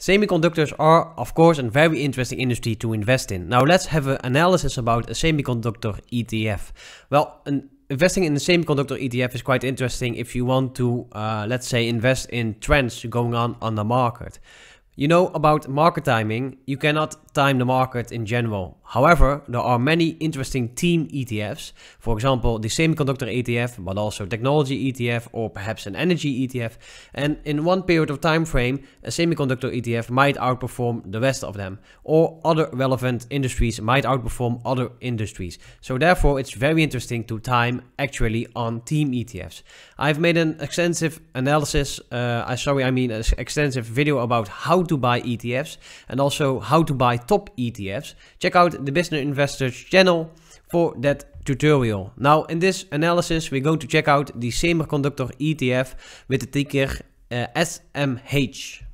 Semiconductors are, of course, a very interesting industry to invest in. Now let's have an analysis about a semiconductor ETF. Well, investing in the semiconductor ETF is quite interesting if you want to, uh, let's say, invest in trends going on on the market. You know about market timing, you cannot time the market in general. However, there are many interesting team ETFs, for example, the semiconductor ETF, but also technology ETF or perhaps an energy ETF. And in one period of time frame, a semiconductor ETF might outperform the rest of them, or other relevant industries might outperform other industries. So therefore, it's very interesting to time actually on team ETFs. I've made an extensive analysis, uh, uh sorry, I mean an extensive video about how to buy ETFs and also how to buy top ETFs, check out the Business Investors channel for that tutorial. Now in this analysis we're going to check out the semiconductor ETF with the ticker SMH. Eh,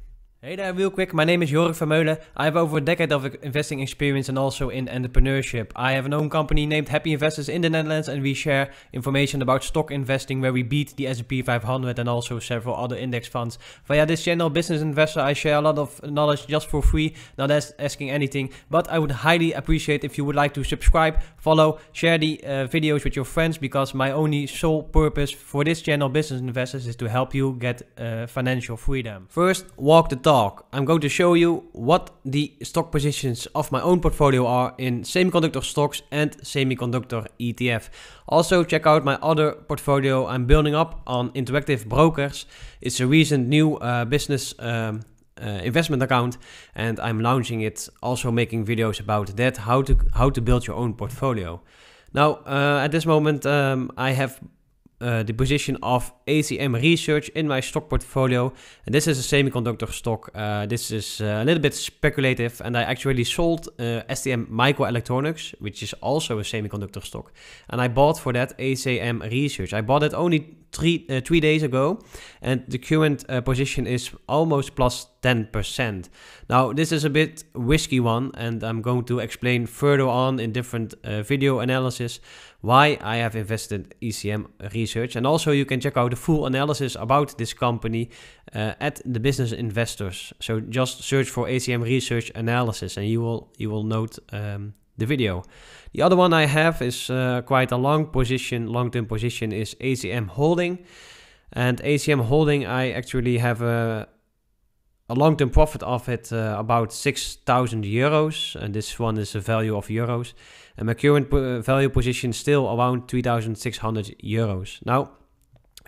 Hey there, real quick. My name is Jorik Vermeulen. I have over a decade of investing experience and also in entrepreneurship. I have an own company named Happy Investors in the Netherlands, and we share information about stock investing where we beat the S&P 500 and also several other index funds. Via this channel, Business Investor, I share a lot of knowledge just for free, not as asking anything. But I would highly appreciate if you would like to subscribe, follow, share the uh, videos with your friends, because my only sole purpose for this channel, Business Investors, is to help you get uh, financial freedom. First, walk the talk talk, I'm going to show you what the stock positions of my own portfolio are in semiconductor stocks and semiconductor ETF. Also check out my other portfolio I'm building up on Interactive Brokers. It's a recent new uh, business um, uh, investment account and I'm launching it, also making videos about that, how to, how to build your own portfolio. Now, uh, at this moment, um, I have Eh, the position of ACM research in my stock portfolio. And this is a semiconductor stock. Uh, this is eh, a little bit speculative, and I actually sold uh, STM Microelectronics, which is also a semiconductor stock. And I bought for that ACM research. I bought it only three three days ago, and the current position is almost plus 10%. Now, this is a bit risky one, and I'm going to explain further on in different video analysis why I have invested in ECM Research. And also you can check out the full analysis about this company uh, at the Business Investors. So just search for ACM Research Analysis and you will, you will note um, the video. The other one I have is uh, quite a long position, long-term position is ACM Holding. And ACM Holding, I actually have a, a long-term profit of it uh, about 6,000 euros. And this one is the value of euros and my current uh, value position still around 2600 euros. Now,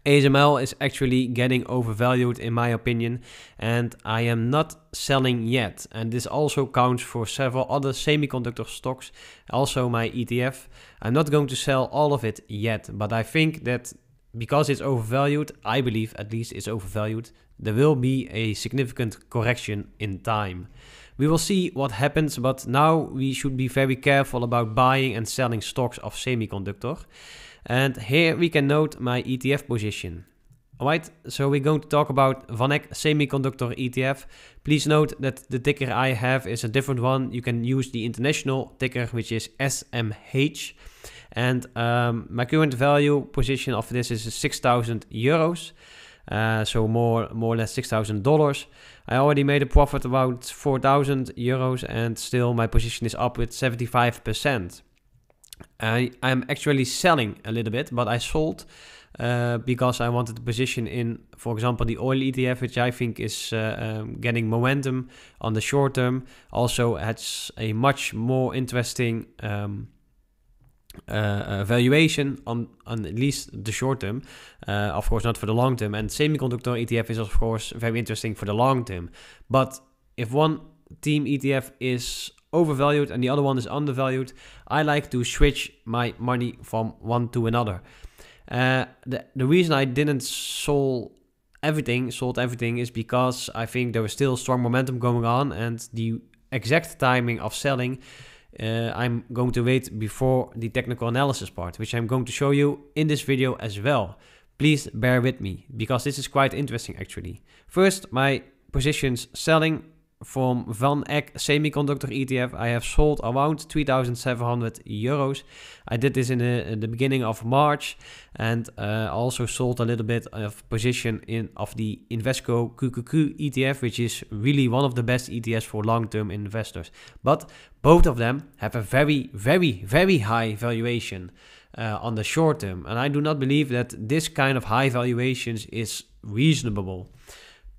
ASML is actually getting overvalued in my opinion and I am not selling yet and this also counts for several other semiconductor stocks also my ETF I'm not going to sell all of it yet but I think that because it's overvalued I believe at least it's overvalued there will be a significant correction in time we will see what happens, but now we should be very careful about buying and selling stocks of semiconductor. And here we can note my ETF position. Alright, so we're going to talk about VanEck Semiconductor ETF. Please note that the ticker I have is a different one. You can use the international ticker, which is SMH. And um, my current value position of this is 6,000 euros. Uh, so more, more or less six thousand dollars. I already made a profit about four thousand euros, and still my position is up with seventy five percent. I am actually selling a little bit, but I sold uh, because I wanted to position in, for example, the oil ETF, which I think is uh, um, getting momentum on the short term. Also, has a much more interesting. Um, uh, uh, valuation on, on at least the short term. Uh, of course, not for the long term. And semiconductor ETF is, of course, very interesting for the long term. But if one team ETF is overvalued and the other one is undervalued, I like to switch my money from one to another. Uh, the, the reason I didn't sell everything, sold everything, is because I think there was still strong momentum going on, and the exact timing of selling uh, I'm going to wait before the technical analysis part, which I'm going to show you in this video as well. Please bear with me, because this is quite interesting actually. First, my positions selling from Van Eck Semiconductor ETF. I have sold around 3,700 euros. I did this in the, uh, in the beginning of March and uh, also sold a little bit of position in of the Investco QQQ ETF, which is really one of the best ETFs for long-term investors. But both of them have a very, very, very high valuation. Uh, on the short term, and I do not believe that this kind of high valuations is reasonable.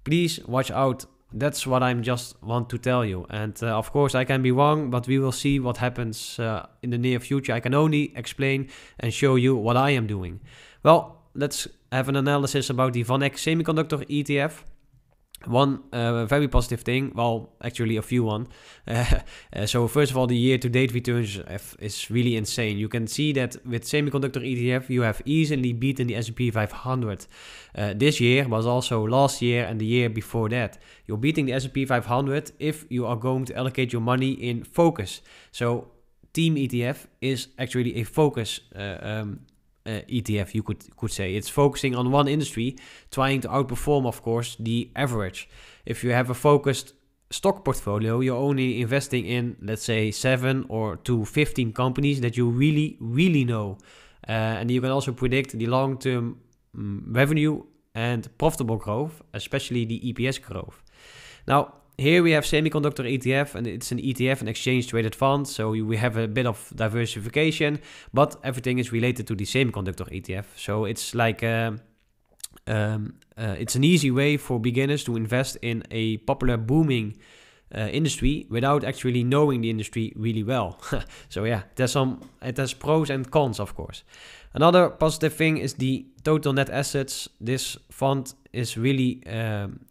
Please watch out that's what I'm just want to tell you. And uh, of course, I can be wrong, but we will see what happens uh, in the near future. I can only explain and show you what I am doing. Well, let's have an analysis about the VanEck Semiconductor ETF one uh, very positive thing well actually a few one uh, so first of all the year to date returns is really insane you can see that with semiconductor etf you have easily beaten the s&p 500 uh, this year was also last year and the year before that you're beating the s&p 500 if you are going to allocate your money in focus so team etf is actually a focus uh, um, uh, eh, ETF, you could could say. It's focusing on one industry, trying to outperform, of course, the average. If you have a focused stock portfolio, you're only investing in, let's say, seven or to 15 companies that you really, really know. Uh, and you can also predict the long term mm, revenue and profitable growth, especially the EPS growth. Now, here we have semiconductor ETF, and it's an ETF, an exchange traded fund. So we have a bit of diversification, but everything is related to the semiconductor ETF. So it's like a, uh, um, uh, it's an easy way for beginners to invest in a popular booming uh, industry without actually knowing the industry really well. so yeah, there's some it has pros and cons, of course. Another positive thing is the total net assets. This fund is really um,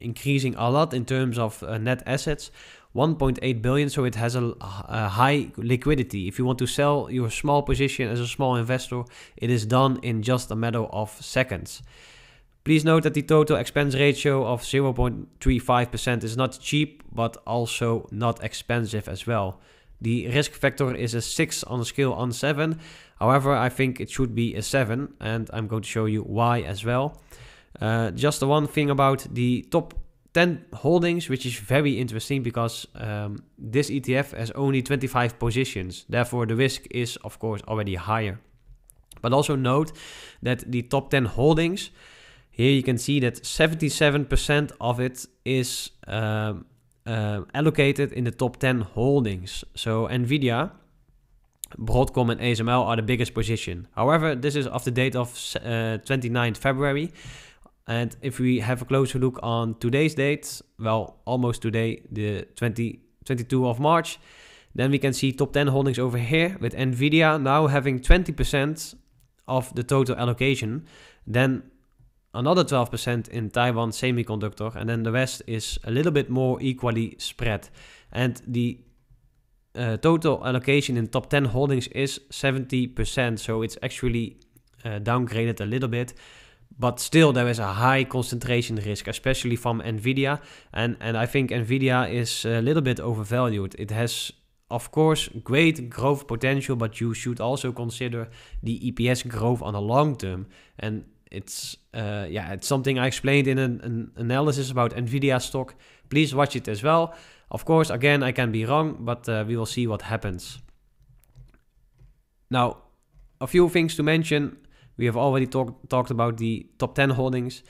increasing a lot in terms of uh, net assets 1.8 billion so it has a, a, high liquidity if you want to sell your small position as a small investor it is done in just a matter of seconds please note that the total expense ratio of 0.35% is not cheap but also not expensive as well the risk factor is a 6 on a scale on 7 however i think it should be a 7 and i'm going to show you why as well uh, just the one thing about the top 10 holdings, which is very interesting because um, this ETF has only 25 positions. Therefore, the risk is, of course, already higher. But also note that the top 10 holdings, here you can see that 77% of it is um, uh, allocated in the top 10 holdings. So, Nvidia. Broadcom and ASML are the biggest position. However, this is of the date of uh, 29 February. And if we have a closer look on today's date, well, almost today, the 20, 22 of March, then we can see top 10 holdings over here with Nvidia now having 20% of the total allocation. Then another 12% in Taiwan Semiconductor. And then the rest is a little bit more equally spread. And the uh, total allocation in top 10 holdings is 70%. So it's actually uh, downgraded a little bit. But still, there is a high concentration risk, especially from NVIDIA. And, and I think NVIDIA is a little bit overvalued. It has, of course, great growth potential, but you should also consider the EPS growth on the long term. And it's, uh, yeah, it's something I explained in an, an analysis about NVIDIA stock. Please watch it as well. Of course, again, I can be wrong, but uh, we will see what happens. Now, a few things to mention we have already talk, talked about the top 10 holdings.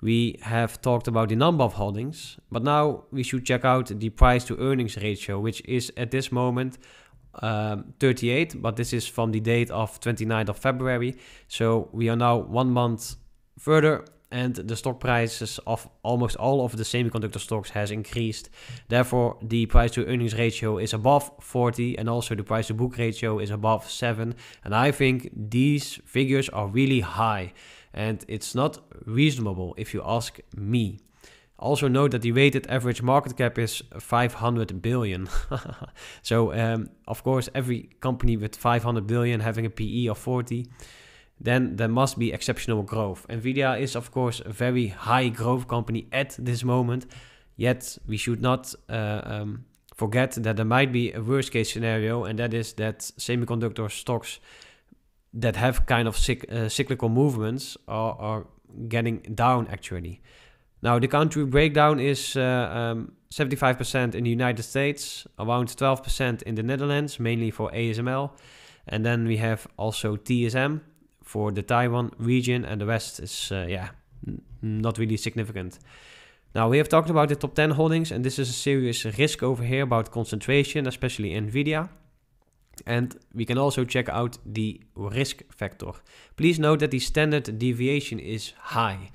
We have talked about the number of holdings. But now we should check out the price to earnings ratio, which is at this moment um, 38. But this is from the date of 29th of February. So we are now one month further and the stock prices of almost all of the semiconductor stocks has increased. Therefore, the price to earnings ratio is above 40 and also the price to book ratio is above 7. And I think these figures are really high and it's not reasonable if you ask me. Also note that the weighted average market cap is 500 billion. so um, of course every company with 500 billion having a PE of 40 then there must be exceptional growth. NVIDIA is, of course, a very high growth company at this moment, yet we should not uh, um, forget that there might be a worst case scenario, and that is that semiconductor stocks that have kind of uh, cyclical movements are, are, getting down actually. Now, the country breakdown is uh, um, 75% in the United States, around 12% in the Netherlands, mainly for ASML. And then we have also TSM, for the Taiwan region, and the rest is, uh, yeah, not really significant. Now, we have talked about the top 10 holdings, and this is a serious risk over here about concentration, especially NVIDIA. And we can also check out the risk factor. Please note that the standard deviation is high.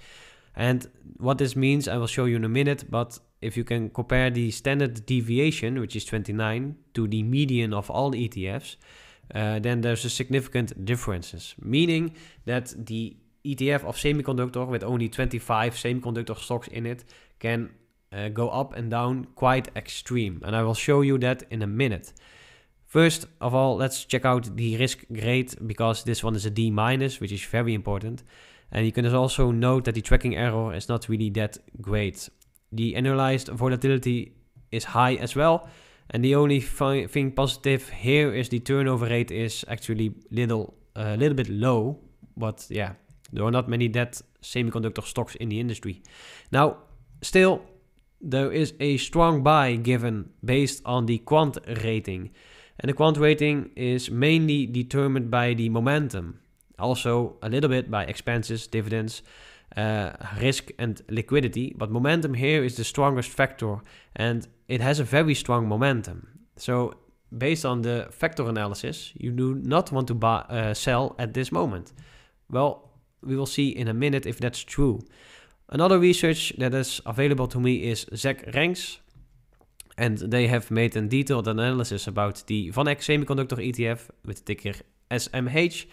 And what this means, I will show you in a minute, but if you can compare the standard deviation, which is 29, to the median of all ETFs, uh, then there's a significant differences, meaning that the ETF of semiconductor with only 25 semiconductor stocks in it can uh, go up and down quite extreme. And I will show you that in a minute. First of all, let's check out the risk grade because this one is a D minus, which is very important. And you can also note that the tracking error is not really that great. The annualized volatility is high as well, And the only thing positive here is the turnover rate is actually little a uh, little bit low, but yeah, there are not many dead semiconductor stocks in the industry. Now, still, there is a strong buy given based on the quant rating. And the quant rating is mainly determined by the momentum, also a little bit by expenses, dividends, uh, risk and liquidity. But momentum here is the strongest factor and it has a very strong momentum. So based on the factor analysis, you do not want to buy, uh, sell at this moment. Well, we will see in a minute if that's true. Another research that is available to me is Zach Renks. And they have made a detailed analysis about the VanEck Semiconductor ETF with ticker SMH.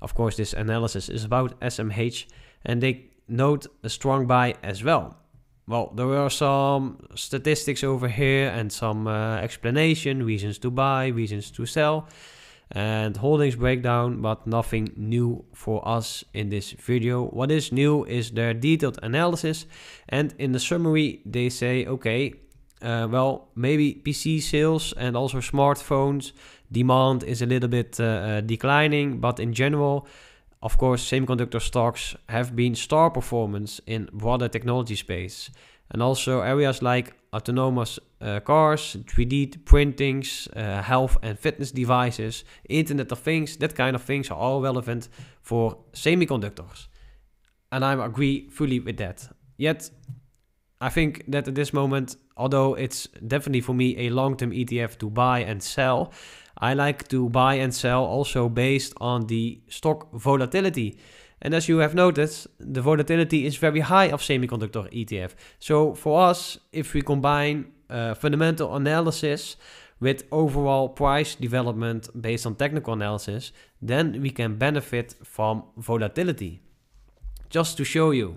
Of course, this analysis is about SMH. And they note a strong buy as well. Well, there are some statistics over here and some uh, explanation, reasons to buy, reasons to sell, and holdings breakdown, but nothing new for us in this video. What is new is their detailed analysis, and in the summary, they say okay, uh, well, maybe PC sales and also smartphones demand is a little bit uh, uh declining, but in general, of course, semiconductor stocks have been star performance in broader technology space, and also areas like autonomous uh, cars, 3D printings, uh, health and fitness devices, Internet of Things, that kind of things are all relevant for semiconductors. And I agree fully with that. Yet, I think that at this moment, although it's definitely for me a long term ETF to buy and sell, I like to buy and sell also based on the stock volatility. And as you have noticed, the volatility is very high of semiconductor ETF. So for us, if we combine uh, fundamental analysis with overall price development based on technical analysis, then we can benefit from volatility. Just to show you,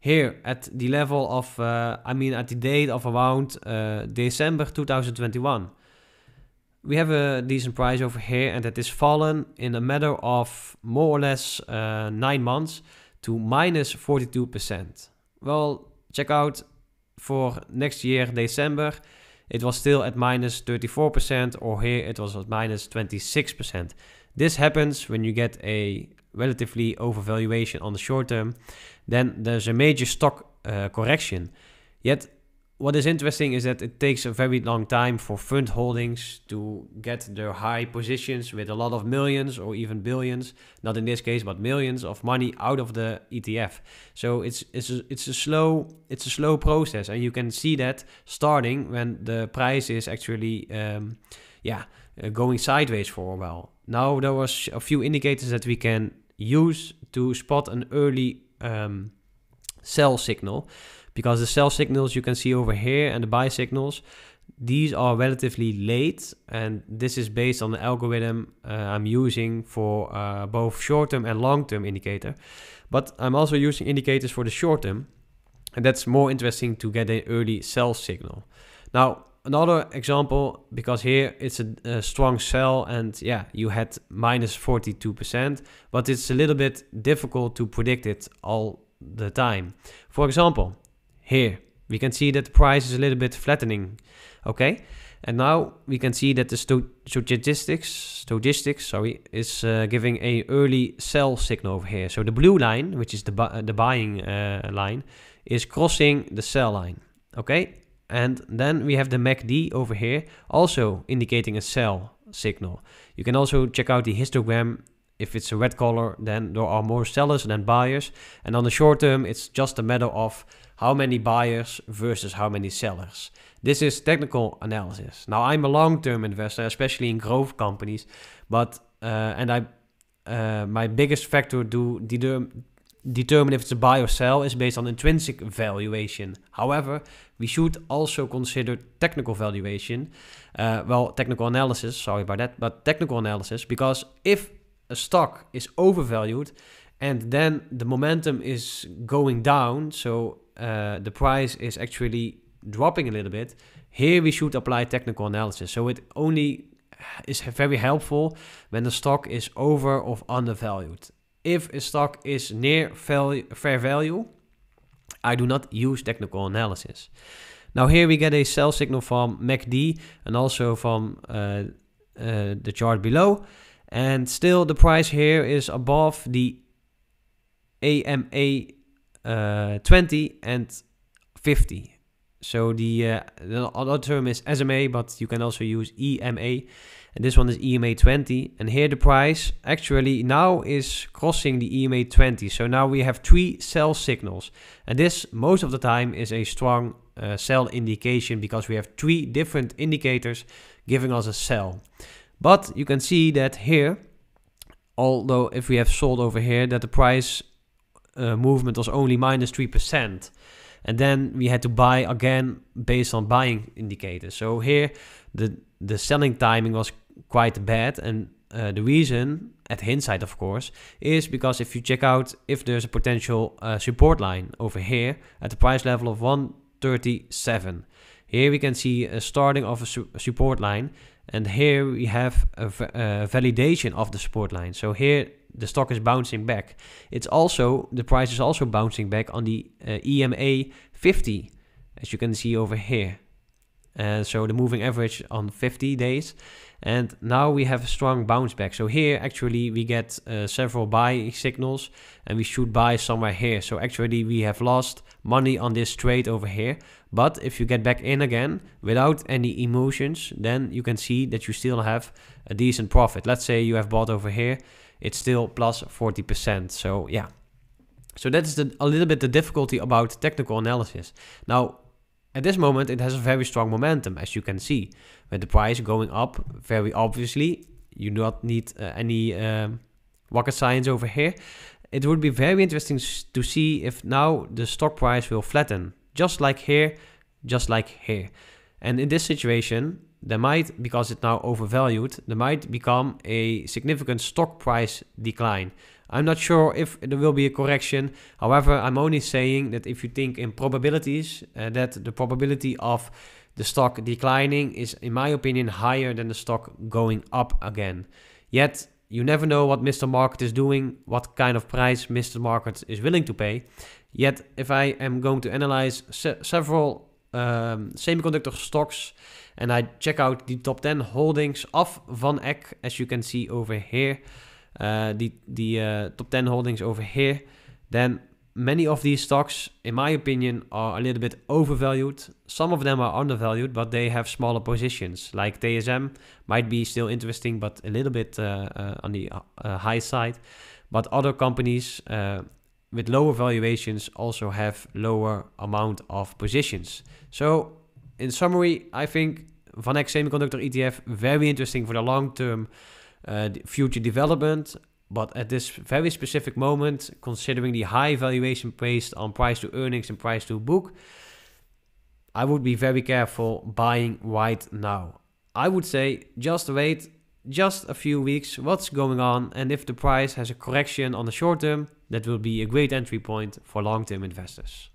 here at the level of, uh, I mean, at the date of around uh, December 2021 we have a decent price over here and that is fallen in a matter of more or less uh, nine months to minus 42%. Well, check out for next year, December, it was still at minus 34% or here it was at minus 26%. This happens when you get a relatively overvaluation on the short term, then there's a major stock uh, correction. Yet what is interesting is that it takes a very long time for fund holdings to get their high positions with a lot of millions or even billions, not in this case, but millions of money out of the ETF. So it's it's a, it's a slow it's a slow process, and you can see that starting when the price is actually um, yeah uh, going sideways for a while. Now there was a few indicators that we can use to spot an early um, sell signal because the sell signals you can see over here and the buy signals, these are relatively late and this is based on the algorithm uh, I'm using for uh, both short-term and long-term indicator. But I'm also using indicators for the short-term and that's more interesting to get an early sell signal. Now, another example, because here it's a, a strong sell and yeah, you had minus 42%, but it's a little bit difficult to predict it all the time. For example, here. We can see that the price is a little bit flattening, okay? And now we can see that the stochastics, stochastics, sorry, is uh, giving a early sell signal over here. So the blue line, which is the bu the buying uh, line, is crossing the sell line. Okay, and then we have the MACD over here, also indicating a sell signal. You can also check out the histogram. If it's a red color, then there are more sellers than buyers. And on the short term, it's just a matter of how many buyers versus how many sellers. This is technical analysis. Now, I'm a long-term investor, especially in growth companies, but uh, and I uh, my biggest factor to determine determine if it's a buy or sell is based on intrinsic valuation. However, we should also consider technical valuation, uh, well, technical analysis, sorry about that, but technical analysis, because if a stock is overvalued and then the momentum is going down, so uh, the price is actually dropping a little bit, here we should apply technical analysis. So it only is very helpful when the stock is over or undervalued. If a stock is near value, fair value, I do not use technical analysis. Now here we get a sell signal from MACD and also from uh, uh, the chart below. And still the price here is above the AMA uh, 20 and 50. So the, uh, the other term is SMA, but you can also use EMA. And this one is EMA 20. And here the price actually now is crossing the EMA 20. So now we have three cell signals. And this most of the time is a strong uh, cell indication because we have three different indicators giving us a cell. But you can see that here, although if we have sold over here, that the price uh, movement was only minus 3%. And then we had to buy again based on buying indicators. So here the, the selling timing was quite bad. And uh, the reason, at hindsight of course, is because if you check out if there's a potential uh, support line over here at the price level of 137. Here we can see a starting of a, su support line and here we have a, a validation of the support line. So here the stock is bouncing back. It's also the price is also bouncing back on the uh, EMA 50, as you can see over here. Uh, so the moving average on 50 days, and now we have a strong bounce back. So here actually we get uh, several buy signals, and we should buy somewhere here. So actually we have lost money on this trade over here. But if you get back in again without any emotions, then you can see that you still have a decent profit. Let's say you have bought over here it's still plus 40%. So yeah. So that is the, a little bit the difficulty about technical analysis. Now, at this moment, it has a very strong momentum, as you can see. With the price going up, very obviously, you do not need uh, any um, rocket science over here. It would be very interesting to see if now the stock price will flatten, just like here, just like here. And in this situation, there might, because it's now overvalued, there might become a significant stock price decline. I'm not sure if there will be a correction. However, I'm only saying that if you think in probabilities, uh, that the probability of the stock declining is, in my opinion, higher than the stock going up again. Yet, you never know what Mr. Market is doing, what kind of price Mr. Market is willing to pay. Yet, if I am going to analyze se- several um, semiconductor stocks. And I check out the top 10 holdings of Van Eck, as you can see over here. Uh, die the uh, eh, top 10 holdings over here. Then many of these stocks, in my opinion, are a little bit overvalued. Some of them are undervalued, but they have smaller positions. Like TSM might be still interesting, but a little bit uh, on the high side. But other companies with lower valuations also have lower amount of positions. So in summary, I think Vanek Semiconductor ETF very interesting for the long term uh, future development. But at this very specific moment, considering the high valuation based on price to earnings and price to book, I would be very careful buying right now. I would say just wait just a few weeks, what's going on, and if the price has a correction on the short term, that will be a great entry point for long-term investors.